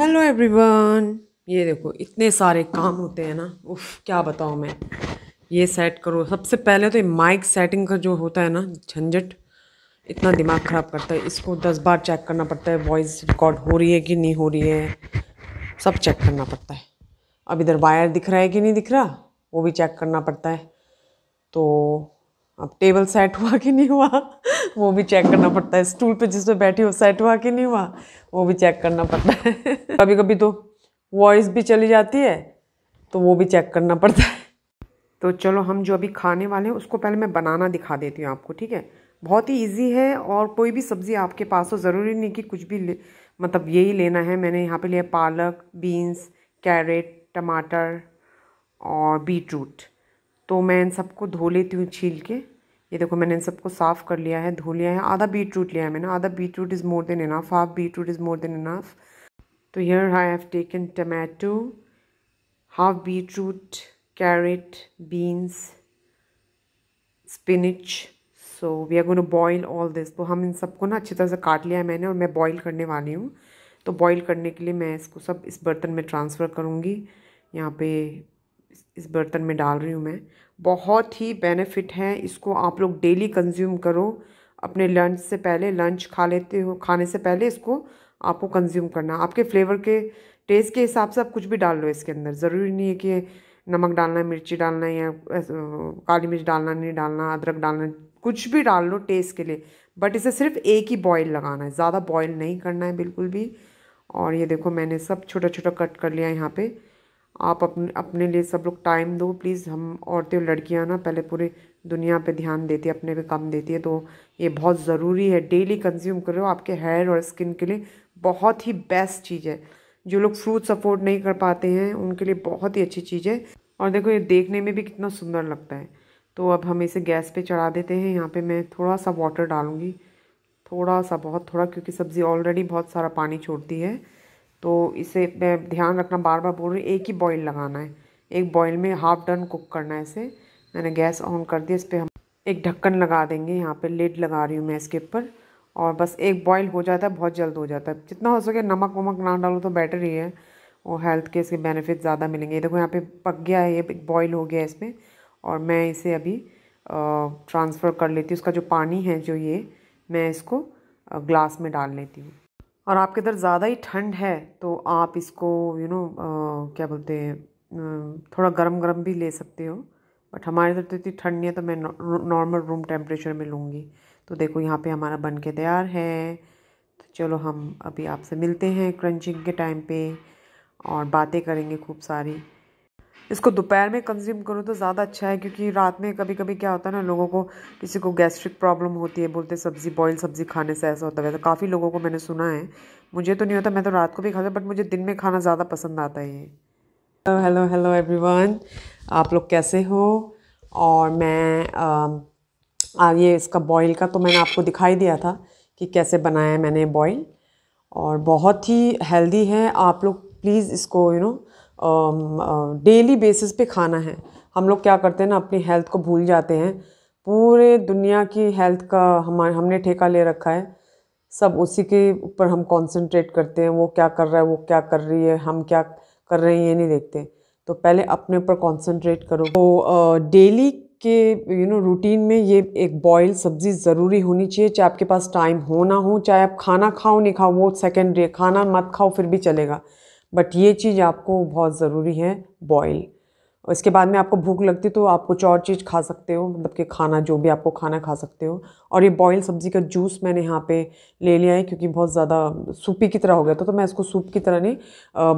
Hello everyone ये देखो इतने सारे काम होते हैं ना उफ क्या बताऊँ मैं ये सेट करो सबसे पहले तो माइक सेटिंग का जो होता है ना झंझट इतना दिमाग ख़राब करता है इसको दस बार चेक करना पड़ता है वॉइस रिकॉर्ड हो रही है कि नहीं हो रही है सब चेक करना पड़ता है अब इधर वायर दिख रहा है कि नहीं दिख रहा वो भी चेक करना पड़ता है तो अब टेबल सेट हुआ कि नहीं हुआ वो भी चेक करना पड़ता है स्टूल पे जिस पर बैठी हो सेट हुआ कि नहीं हुआ वो भी चेक करना पड़ता है कभी कभी तो वॉइस भी चली जाती है तो वो भी चेक करना पड़ता है तो चलो हम जो अभी खाने वाले हैं उसको पहले मैं बनाना दिखा देती हूँ आपको ठीक है बहुत ही इजी है और कोई भी सब्ज़ी आपके पास हो ज़रूरी नहीं कि कुछ भी मतलब यही लेना है मैंने यहाँ पे लिया पालक बीन्स कैरेट टमाटर और बीट रूट तो मैं इन सबको धो लेती हूँ छील के ये देखो मैंने इन सबको साफ़ कर लिया है धो लिया है आधा बीट रूट लिया है मैंने आधा beetroot is more than enough half beetroot is more than enough तो here I have taken tomato half beetroot carrot beans spinach so we are gone boil all this तो हम इन सबको ना अच्छी तरह से काट लिया है मैंने और मैं बॉयल करने वाली हूँ तो बॉयल करने के लिए मैं इसको सब इस बर्तन में ट्रांसफ़र करूँगी यहाँ पे इस बर्तन में डाल रही हूँ मैं बहुत ही बेनिफिट है इसको आप लोग डेली कंज्यूम करो अपने लंच से पहले लंच खा लेते हो खाने से पहले इसको आपको कंज्यूम करना आपके फ्लेवर के टेस्ट के हिसाब से आप कुछ भी डाल लो इसके अंदर ज़रूरी नहीं है कि नमक डालना है मिर्ची डालना है या काली मिर्च डालना नहीं डालना अदरक डालना कुछ भी डाल लो टेस्ट के लिए बट इसे सिर्फ एक ही बॉयल लगाना है ज़्यादा बॉयल नहीं करना है बिल्कुल भी और ये देखो मैंने सब छोटा छोटा कट कर लिया यहाँ पर आप अपने अपने लिए सब लोग टाइम दो प्लीज़ हम औरतें लड़कियां ना पहले पूरे दुनिया पे ध्यान देती है अपने पे कम देती है तो ये बहुत ज़रूरी है डेली कंज्यूम करो आपके हेयर और स्किन के लिए बहुत ही बेस्ट चीज़ है जो लोग फ्रूट्स अफोर्ड नहीं कर पाते हैं उनके लिए बहुत ही अच्छी चीज़ है और देखो ये देखने में भी कितना सुंदर लगता है तो अब हम इसे गैस पर चढ़ा देते हैं यहाँ पर मैं थोड़ा सा वाटर डालूँगी थोड़ा सा बहुत थोड़ा क्योंकि सब्ज़ी ऑलरेडी बहुत सारा पानी छोड़ती है तो इसे मैं ध्यान रखना बार बार बोल रही एक ही बॉईल लगाना है एक बॉईल में हाफ डन कुक करना है इसे मैंने गैस ऑन कर दिया इस पर हम एक ढक्कन लगा देंगे यहाँ पे लिड लगा रही हूँ मैं इसके ऊपर और बस एक बॉईल हो जाता है बहुत जल्द हो जाता है जितना हो सके नमक वमक ना डालो तो बेटर ही है और हेल्थ के इसके बेनिफिट ज़्यादा मिलेंगे देखो यहाँ पे पक गया है ये बॉयल हो गया है इसमें और मैं इसे अभी ट्रांसफ़र कर लेती हूँ उसका जो पानी है जो ये मैं इसको ग्लास में डाल लेती हूँ और आपके इधर ज़्यादा ही ठंड है तो आप इसको यू नो क्या बोलते हैं थोड़ा गर्म गर्म भी ले सकते हो बट हमारे इधर तो इतनी ठंड नहीं है तो मैं नॉर्मल रूम टेम्परेचर में लूँगी तो देखो यहाँ पे हमारा बन के तैयार है तो चलो हम अभी आपसे मिलते हैं क्रंचिंग के टाइम पे और बातें करेंगे खूब सारी इसको दोपहर में कंज्यूम करो तो ज़्यादा अच्छा है क्योंकि रात में कभी कभी क्या होता है ना लोगों को किसी को गैस्ट्रिक प्रॉब्लम होती है बोलते सब्ज़ी बॉयल सब्ज़ी खाने से ऐसा होता है तो काफ़ी लोगों को मैंने सुना है मुझे तो नहीं होता मैं तो रात को भी खाता बट मुझे दिन में खाना ज़्यादा पसंद आता है ये हेलो हेलो एवरी आप लोग कैसे हो और मैं आ, ये इसका बॉयल का तो मैंने आपको दिखाई दिया था कि कैसे बनाया है मैंने बॉयल और बहुत ही हेल्दी है आप लोग प्लीज़ इसको you you know know, daily um, basis uh, पे खाना है हम लोग क्या करते हैं ना अपनी हेल्थ को भूल जाते हैं पूरे दुनिया की हेल्थ का हमारे हमने ठेका ले रखा है सब उसी के ऊपर हम कंसंट्रेट करते हैं वो क्या कर रहा है वो क्या कर रही है हम क्या कर रहे हैं ये नहीं देखते तो पहले अपने ऊपर कंसंट्रेट करो तो डेली uh, के यू नो रूटीन में ये एक बॉयल सब्ज़ी ज़रूरी होनी चाहिए चाहे आपके पास टाइम हो ना हो चाहे आप खाना खाओ नहीं खाओ वो सेकेंडरी खाना मत खाओ फिर भी चलेगा बट ये चीज़ आपको बहुत ज़रूरी है बॉयल और इसके बाद में आपको भूख लगती तो आप कुछ और चीज़ खा सकते हो मतलब कि खाना जो भी आपको खाना खा सकते हो और ये बॉयल सब्ज़ी का जूस मैंने यहाँ पे ले लिया है क्योंकि बहुत ज़्यादा सूपी की तरह हो गया था तो मैं इसको सूप की तरह नहीं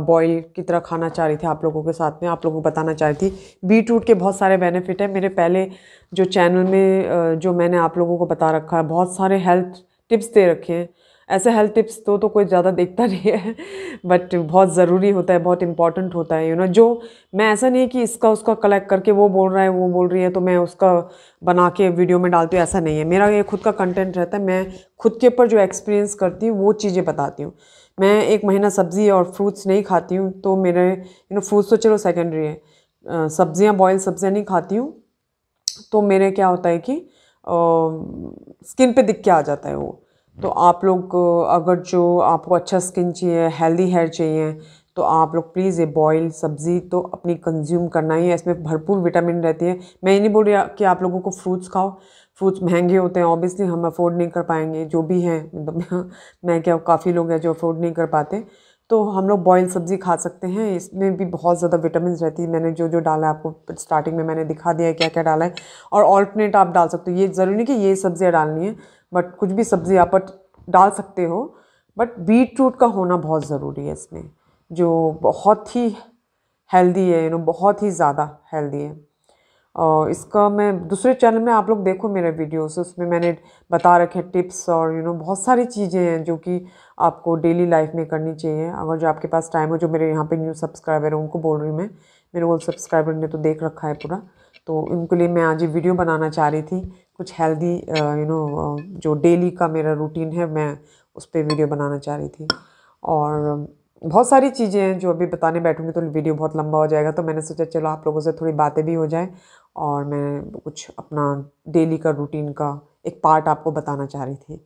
बॉयल की तरह खाना चाह रही थी आप लोगों के साथ में आप लोगों को बताना चाह रही थी बीट रूट के बहुत सारे बेनिफिट हैं मेरे पहले जो चैनल में जो मैंने आप लोगों को बता रखा है बहुत सारे हेल्थ टिप्स दे रखे हैं ऐसे हेल्थ टिप्स तो तो कोई ज़्यादा देखता नहीं है बट बहुत ज़रूरी होता है बहुत इंपॉर्टेंट होता है यू you नो know, जो मैं ऐसा नहीं है कि इसका उसका कलेक्ट करके वो बोल रहा है वो बोल रही है तो मैं उसका बना के वीडियो में डालती हूँ ऐसा नहीं है मेरा ये खुद का कंटेंट रहता है मैं खुद के ऊपर जो एक्सपीरियंस करती हूँ वो चीज़ें बताती हूँ मैं एक महीना सब्ज़ी और फ्रूट्स नहीं खाती हूँ तो मेरे यू नो फ्रूट्स तो चलो सेकेंडरी है सब्ज़ियाँ बॉयल सब्ज़ियाँ नहीं खाती हूँ तो मेरे क्या होता है कि स्किन पे दिख के आ जाता है वो तो आप लोग अगर जो आपको अच्छा स्किन चाहिए हेल्दी हेयर चाहिए तो आप लोग प्लीज़ ये बॉयल सब्ज़ी तो अपनी कंज्यूम करना ही है इसमें भरपूर विटामिन रहती है मैं ये नहीं बोल रही कि आप लोगों को फ्रूट्स खाओ फ्रूट्स महंगे होते हैं ऑब्वियसली हम अफोर्ड नहीं कर पाएंगे जो भी हैं मतलब मैं क्या काफ़ी लोग हैं जो अफोर्ड नहीं कर पाते तो हम लोग बॉयल सब्ज़ी खा सकते हैं इसमें भी बहुत ज़्यादा विटामिन रहती है मैंने जो जो डाला है आपको स्टार्टिंग में मैंने दिखा दिया है क्या क्या डाला है और ऑल्टरनेट आप डाल सकते हो ये ज़रूरी नहीं कि ये सब्ज़ियाँ डालनी है बट कुछ भी सब्ज़ी आप डाल सकते हो बट बीट रूट का होना बहुत ज़रूरी है इसमें जो बहुत ही हेल्दी है यू नो बहुत ही ज़्यादा हेल्दी है और इसका मैं दूसरे चैनल में आप लोग देखो मेरे वीडियोस उसमें मैंने बता रखे टिप्स और यू you नो know, बहुत सारी चीज़ें हैं जो कि आपको डेली लाइफ में करनी चाहिए अगर जो आपके पास टाइम हो जो मेरे यहाँ पे न्यू सब्सक्राइबर हैं उनको बोल रही मैं मेरे वो सब्सक्राइबर ने तो देख रखा है पूरा तो उनके लिए मैं आज ये वीडियो बनाना चाह रही थी कुछ हेल्दी यू नो जो डेली का मेरा रूटीन है मैं उस पर वीडियो बनाना चाह रही थी और um, बहुत सारी चीज़ें हैं जो अभी बताने बैठूंगी तो वीडियो बहुत लंबा हो जाएगा तो मैंने सोचा चलो आप लोगों से थोड़ी बातें भी हो जाए और मैं कुछ अपना डेली का रूटीन का एक पार्ट आपको बताना चाह रही थी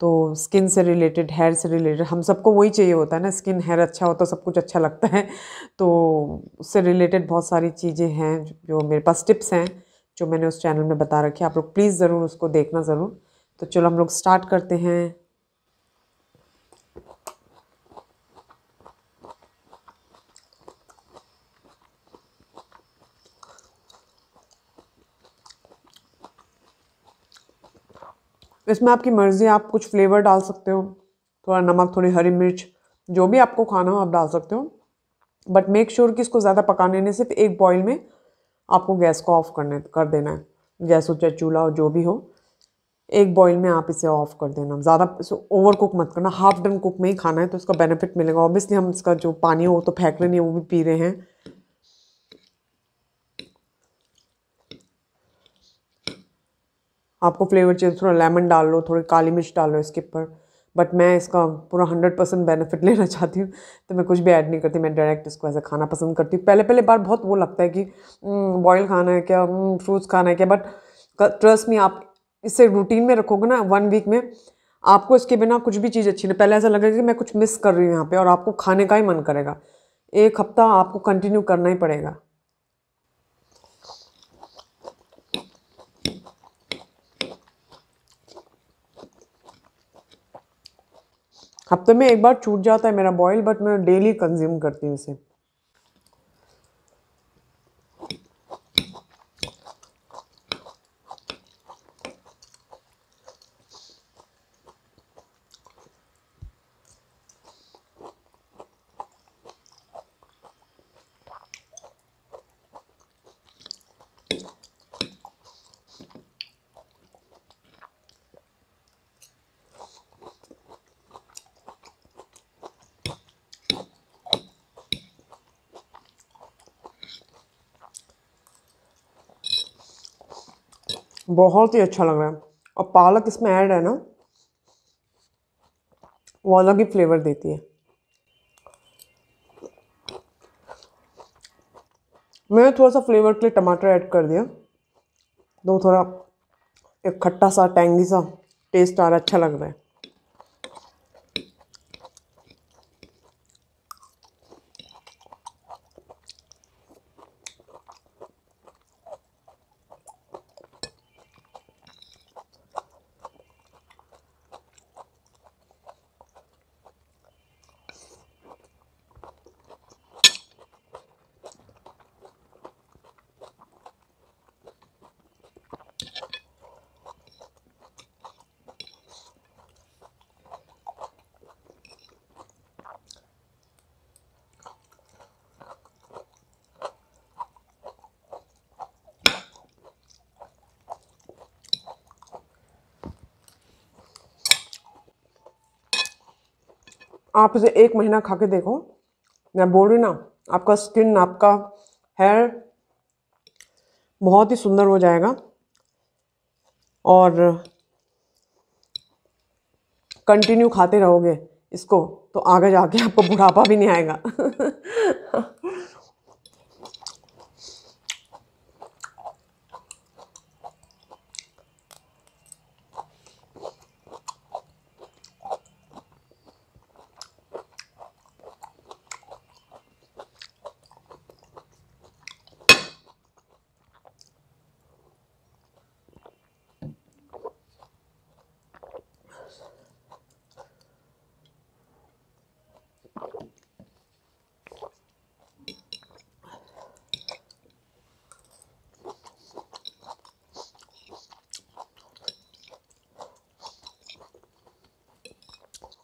तो स्किन से रिलेटेड हेयर से रिलेटेड हम सबको वही चाहिए होता है ना स्किन हेयर अच्छा हो तो सब कुछ अच्छा लगता है तो उससे रिलेटेड बहुत सारी चीज़ें हैं जो मेरे पास टिप्स हैं जो मैंने उस चैनल में बता रखी आप लोग प्लीज़ ज़रूर उसको देखना ज़रूर तो चलो हम लोग स्टार्ट करते हैं तो इसमें आपकी मर्ज़ी आप कुछ फ्लेवर डाल सकते हो थोड़ा नमक थोड़ी हरी मिर्च जो भी आपको खाना हो आप डाल सकते हो बट मेक श्योर कि इसको ज़्यादा पकाने नहीं सिर्फ एक बॉयल में आपको गैस को ऑफ़ करने कर देना है गैस हो चाहे चूल्हा हो जो भी हो एक बॉयल में आप इसे ऑफ़ कर देना ज़्यादा इसे ओवर कुक मत करना हाफ डन कुक में ही खाना है तो इसका बेनिफिट मिलेगा ऑब्वियसली हम इसका जो पानी हो तो फेंक रहे नहीं वो भी पी रहे हैं आपको फ्लेवर चेंज तो थोड़ा लेमन डाल लो थोड़ी काली मिर्च डाल लो इसके ऊपर बट मैं इसका पूरा हंड्रेड परसेंट बेनिफिट लेना चाहती हूँ तो मैं कुछ भी ऐड नहीं करती मैं डायरेक्ट इसको ऐसा खाना पसंद करती हूँ पहले पहले बार बहुत वो लगता है कि बॉयल हम्म, खाना है क्या फ्रूट्स हम्म, खाना है क्या बट ट्रस्ट में आप इसे रूटीन में रखोगे ना वन वीक में आपको इसके बिना कुछ भी चीज़ अच्छी नहीं पहले ऐसा लगेगा कि मैं कुछ मिस कर रही हूँ यहाँ पर और आपको खाने का ही मन करेगा एक हफ्ता आपको कंटिन्यू करना ही पड़ेगा हफ्ते में एक बार छूट जाता है मेरा बॉयल बट मैं डेली कंज्यूम करती हूँ इसे बहुत ही अच्छा लग रहा है और पालक इसमें ऐड है ना वो अलग ही फ्लेवर देती है मैंने थोड़ा सा फ्लेवर के लिए टमाटर ऐड कर दिया तो थोड़ा एक खट्टा सा टैंगी सा टेस्ट आ रहा अच्छा लग रहा है आप इसे एक महीना खा के देखो मैं बोल रही ना आपका स्किन आपका हेयर बहुत ही सुंदर हो जाएगा और कंटिन्यू खाते रहोगे इसको तो आगे जाके आपको बुढ़ापा भी नहीं आएगा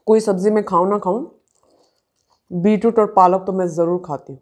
कोई सब्ज़ी में खाऊं ना खाऊं बीटरूट और पालक तो मैं ज़रूर खाती हूँ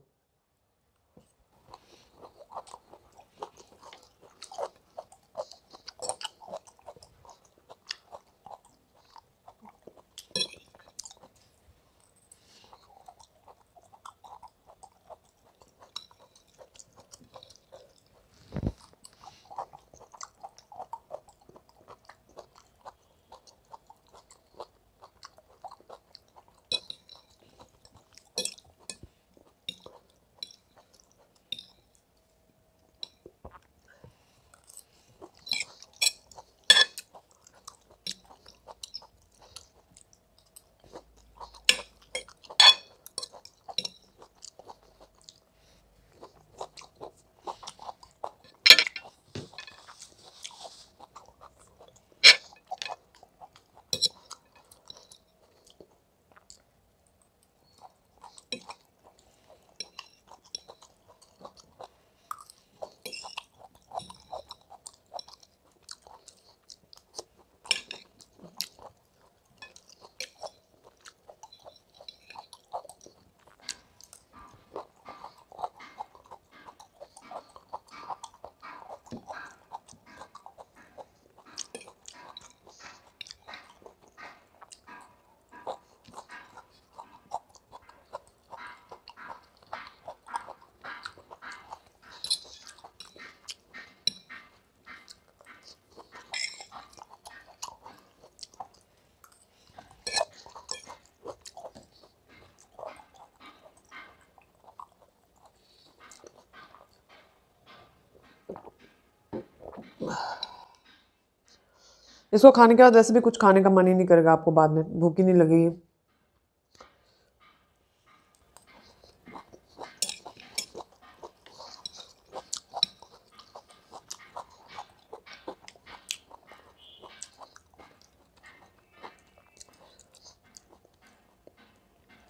इसको खाने के बाद वैसे भी कुछ खाने का मन ही नहीं करेगा आपको बाद में भूख ही नहीं लगेगी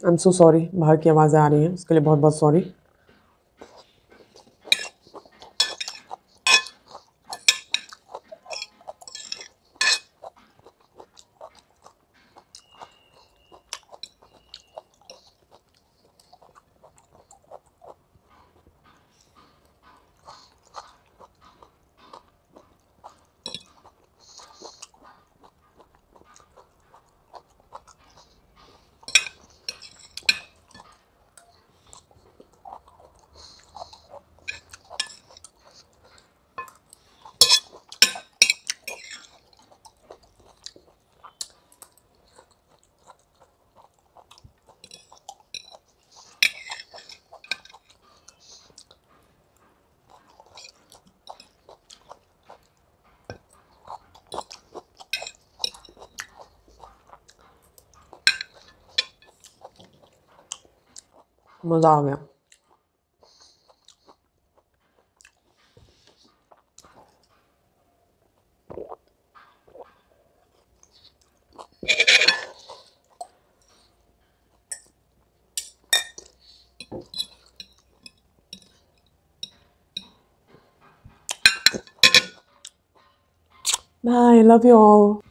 आई एम सो सॉरी बाहर की आवाज़ें आ रही हैं उसके लिए बहुत बहुत sorry I Bye, love you all.